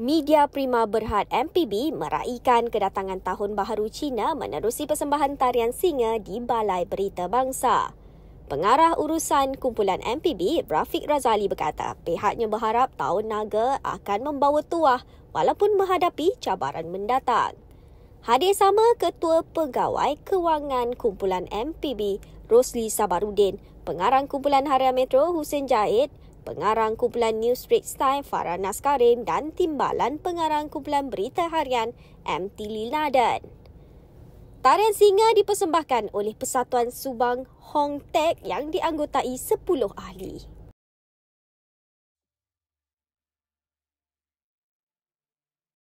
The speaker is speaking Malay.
Media Prima Berhad MPB meraihkan kedatangan Tahun Baharu Cina menerusi persembahan tarian singa di Balai Berita Bangsa. Pengarah urusan kumpulan MPB, Rafiq Razali berkata, pihaknya berharap Tahun Naga akan membawa tuah walaupun menghadapi cabaran mendatang. Hadir sama Ketua Pegawai Kewangan Kumpulan MPB, Rosli Sabarudin, pengarang kumpulan Harian Metro Hussein Jahid pengarang kumpulan New Straits Time Farah Naskarin dan timbalan pengarang kumpulan berita harian MT Liladen. Tarian singa dipersembahkan oleh Persatuan Subang Hong Tech yang dianggotai 10 ahli.